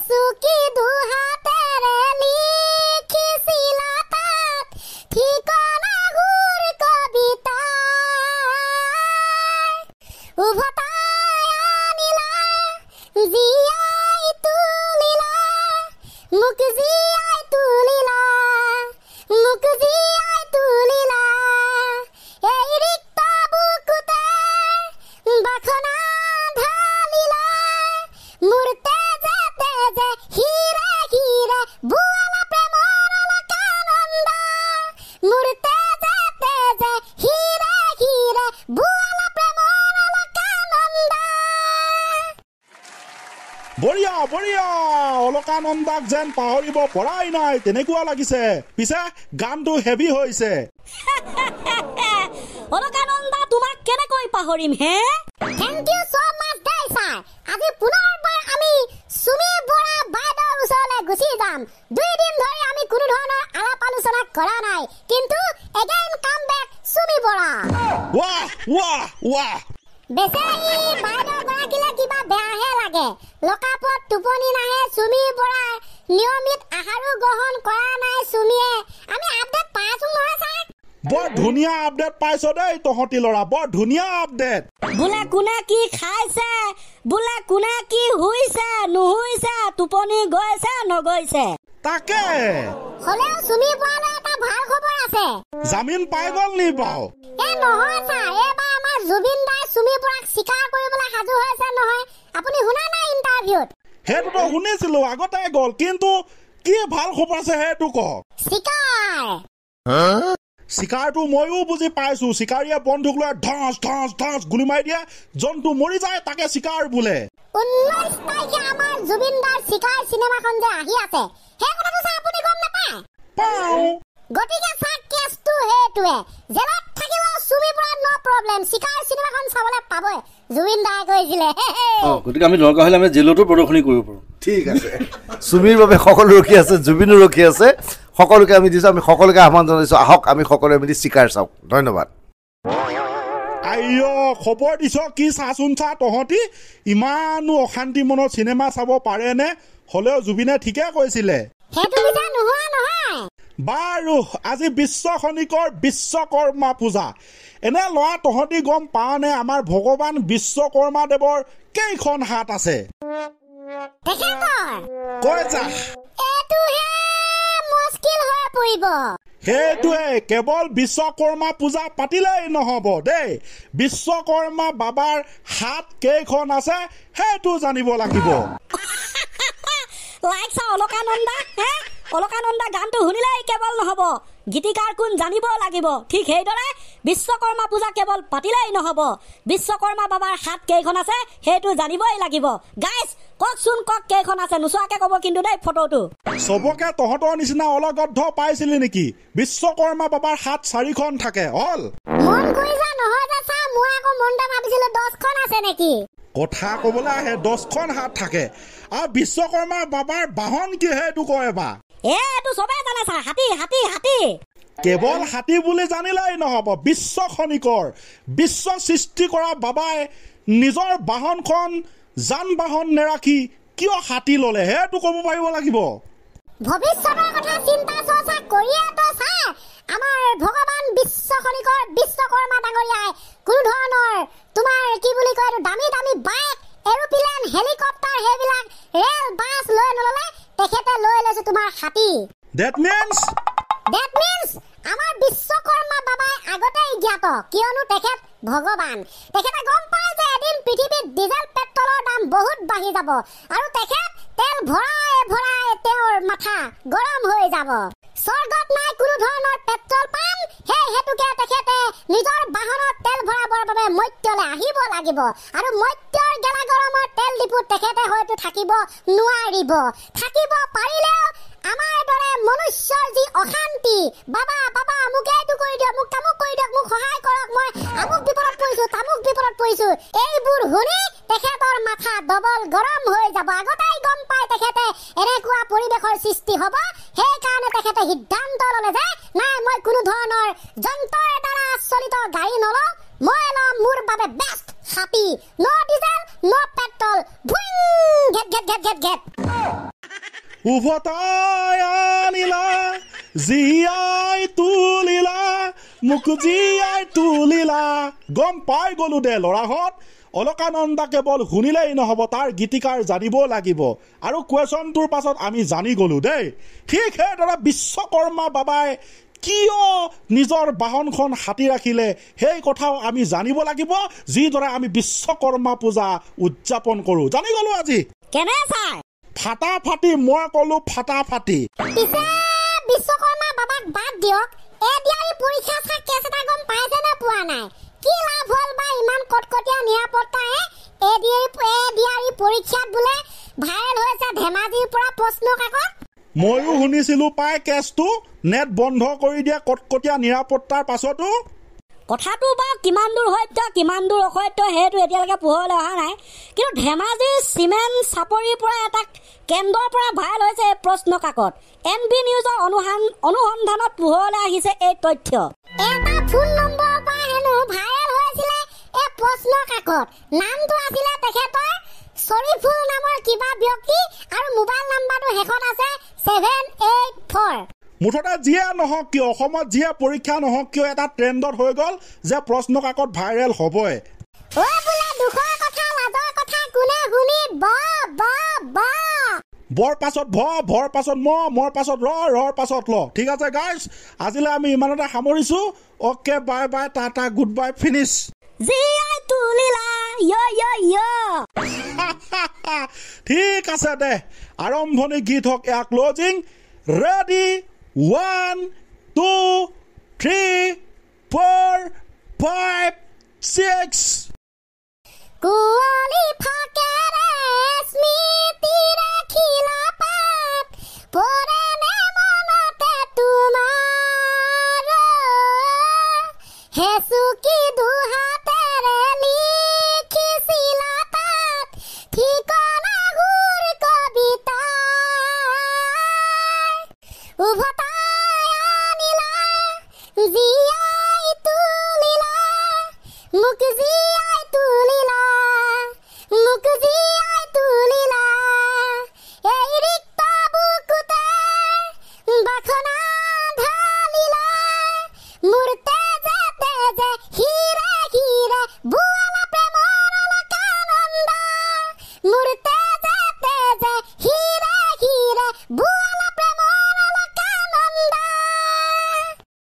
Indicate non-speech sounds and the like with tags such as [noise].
Sasuke do Rata. Voilà pe mora la canonda Murte te te te Hire hire Voilà pe mora la canonda বঢ়িয়া বঢ়িয়া অলকানন্দাক যেন পাহৰিব পৰাই নাই তেনেকুৱা লাগিছে পিছে গানটো হেভি হৈছে অলকানন্দা তোমাক কেনেকৈ পাহৰিম হে থেংক ইউ চ' মাছ দেই ছাৰ আজি পুনৰবাৰ আমি সুমি বৰা বাইদেউৰ ওচৰত গুচি যাম দুই দিন ধৰি আমি কোনো ধৰণৰ আলাপ আলোচনা কৰা নাই কিন্তু এগেইন কাম বেক চুমি বৰা ৱাহ ৱাহ ৱাহ বেচাৰি বাইদেউ গৰাকীলে কিবা বেয়াহে লাগে লকাপত টোপনি নাহে চুমি বৰা নিয়মিত আহাৰো গ্ৰহণ কৰা নাই চুমিয়ে আমি আপডেট বৰ ধুনীয়া আপডেট পাইছো দেই তহঁতি লৰা বৰ ধুনীয়া আপডেট বোলে কোনে কি খাইছে বোলে কোনে কি হৈছে নহৈছে টোপনি গৈছে নগৈছে তাকে হলেও চুমি পোৱা নাই এটা ভাল খবৰ আছে জামিন পাই নি বাও এ নহয় তা এবাৰ আমাৰ জুবিন দাই চুমি পোৱাক শিকাৰ কৰিবলৈ সাজু হৈছে নহয় আপুনি শুনা নাই ইণ্টাৰভিউত সেইটোতো শুনিছিলো আগতে গল কিন্তু কি ভাল খবৰ আছে সেইটো কওক শিকাৰ চিকাৰটো ময়ো বুজি পাইছোঁ চিকাৰীয়ে বন্ধুক লৈ ধঞ্চ ধঞ্চ ধঞ্চ গুলী মাৰি দিয়ে জন্তু মৰি যায় তাকে চিকাৰ বোলে জুবিন ৰখি আছে সকলোকে আমি দিছোঁ আমি সকলোকে আহ্বান জনাইছোঁ আহক আমি সকলোৱে মিলি চিকাৰ চাওক ধন্যবাদ খবৰ দিছ কি চাচোন চা তহঁতি ইমানো অশান্তি মনত চিনেমা চাব পাৰেনে হ'লেও জুবিনে ঠিকে কৈছিলে বাৰু আজি বিশ্ব খনিকৰ বিশ্বকৰ্মা পূজা এনে লৰা তহঁতি গম পাৱনে আমাৰ ভগৱান বিশ্বকৰ্মা দেৱৰ কেইখন হাত আছে কৈ যা কৰিব সেইটোৱে কেৱল বিশ্বকৰ্মা পূজা পাতিলেই নহব দেই বিশ্বকৰ্মা বাবাৰ হাত কেইখন আছে সেইটো জানিব লাগিব [laughs] অলকানন্দা গানটো শুনিলেই কেৱল নহব গীতিকাৰ কোন জানিব লাগিব ঠিক সেইদৰে বিশ্বকৰ্মা পূজা কেৱল পাতিলেই নহ'ব বিশ্বকৰ্মা বাবাৰ হাত কেইখন আছে সেইটো জানিবই লাগিব গাইজ কওকচোন কওক কেইখন আছে নোচোৱাকে ক'ব কিন্তু দেই ফটোটো চবকে তহঁতৰ নিচিনা অলগদ্ধ পাইছিলি নেকি বিশ্বকৰ্মা বাবাৰ হাত চাৰিখন থাকে অল মন কৰি যা নহয় যা চা মই আকৌ মনতে ভাবিছিলো দহখন আছে নেকি কথা ক'বলৈ আহে দহখন হাত থাকে আৰু বিশ্বকৰ্মা বাবাৰ বাহন কি সেইটো কয় বা কেৱল হাতী বুলি জানিলেই নহ'ব বিশ্ব খনিকৰ বিশ্ব সৃষ্টি কৰা বাবাই নিজৰ বাহনখন যান বাহন নেৰাখি কিয় হাতী ল'লে সেইটো ক'ব পাৰিব লাগিব ভৱিষ্যতৰ কথা চিন্তা দেট মিনছ দেট মিনছ আমাৰ বিশ্বকৰ্মা বাবাই আগতে জ্ঞাত কিয়নো তেখেত ভগৱান তেখেতে গম পায় যে এদিন পৃথিৱীত ডিজেল পেট্ৰলৰ দাম বহুত বাঢ়ি যাব আৰু তেখেত তেল ভৰাই ভৰাই তেওঁৰ মাথা গৰম হৈ যাব স্বৰ্গত নাই কোনো ধৰণৰ পেট্ৰল পাম সেই হেতুকে তেখেতে নিজৰ বাহনত তেল ভৰাবৰ বাবে মৈত্যলৈ আহিব লাগিব আৰু মৈত্যৰ গেলা গৰমৰ তেল ডিপুত তেখেতে হয়তো থাকিব নোৱাৰিব থাকিব পাৰিলেও আমাৰ দৰে মনুষ্যৰ যি অশান্তি বাবা বাবা মোক এইটো কৰি দিয়ক মোক তামুক কৰি দিয়ক মোক সহায় কৰক মই আমুক বিপদত পৰিছো তামুক বিপদত পৰিছো এইবোৰ শুনি তেখেতৰ মাথা ডবল গৰম হৈ যাব আগতেই গম পাই তেখেতে এনেকুৱা পৰিৱেশৰ সৃষ্টি হ'ব সেইকাৰণে তেখেতে সিদ্ধান্ত ল'লে যে নাই মই কোনো ধৰণৰ যন্ত্ৰৰ দ্বাৰা আচলিত গাড়ী নলওঁ মই লম মোৰ বাবে বেষ্ট হাতী ন ডিজেল ন পেট্ৰল ভুইং ঘেট ঘেট ঘেট ঘেট ঘেট O voto é lila, zia e tu lila, muco zia e tu lila. Gompai golu de lorahot, olokananda que bol hunile ino hobotar gitikar zanibo lagibo. Aro question tur pasot ami zani golu de. Hikhe dara bisokorma babai কিয় নিজৰ বাহনখন হাতী ৰাখিলে সেই কথাও আমি জানিব লাগিব যিদৰে আমি বিশ্বকৰ্মা পূজা উদযাপন কৰোঁ জানি গলো আজি কেনে চাই ফাটা ফাটি মই কলো ফাটা ফাটি বিশ্বকৰ্মা বাবাক বাদ দিয়ক এই দিয়াৰী পৰীক্ষা চাই কেছ গম পাইছে নে পোৱা নাই কি লাভ হ'ল বা ইমান কটকটীয়া নিৰাপত্তাই এই দিয়াৰী এই দিয়াৰী পৰীক্ষাত বোলে ভাইৰেল হৈছে ধেমাজিৰ পৰা প্ৰশ্ন কাকত ময়ো শুনিছিলো পাই কেছটো নেট বন্ধ কৰি দিয়া কটকটীয়া নিৰাপত্তাৰ পাছতো কথাটো বাৰু কিমান দূৰ সত্য কিমান দূৰ অসত্য সেইটো এতিয়ালৈকে পোহৰলৈ অহা নাই কিন্তু ধেমাজি চিমেণ্ট চাপৰিৰ পৰা এটা কেন্দ্ৰৰ পৰা ভাইৰেল হৈছে এই প্ৰশ্ন কাকত এন বি নিউজৰ অনুসান অনুসন্ধানত পোহৰলৈ আহিছে এই তথ্য এটা ফোন নম্বৰৰ পৰা হেনো ভাইৰেল হৈছিলে এই প্ৰশ্ন কাকত নামটো আছিলে তেখেতৰ শ্বৰিফুল নামৰ কিবা ব্যক্তি আৰু মোবাইল নম্বৰটো শেষত আছে ছেভেন মুঠতে যিয়ে নহওক কিয় অসমত যিয়ে পৰীক্ষা নহওক কিয় এটা ট্ৰেণ্ডত হৈ গ'ল যে প্ৰশ্ন কাকত ভাইৰেল হ'বই বৰ পাছত ভ ভৰ পাছত ম মৰ পাছত ৰ ৰৰ পাছত ল ঠিক আছে গাৰ্লছ আজিলৈ আমি ইমানতে সামৰিছো okay bye bye tata good bye finish [laughs] ঠিক আছে দে আৰম্ভণি গীত হওক এয়া closing ready One, two, three, four, five, six. 구원이 파괴래 스미티라 킬라밭 보라네모나테 두마라 해수기도 하다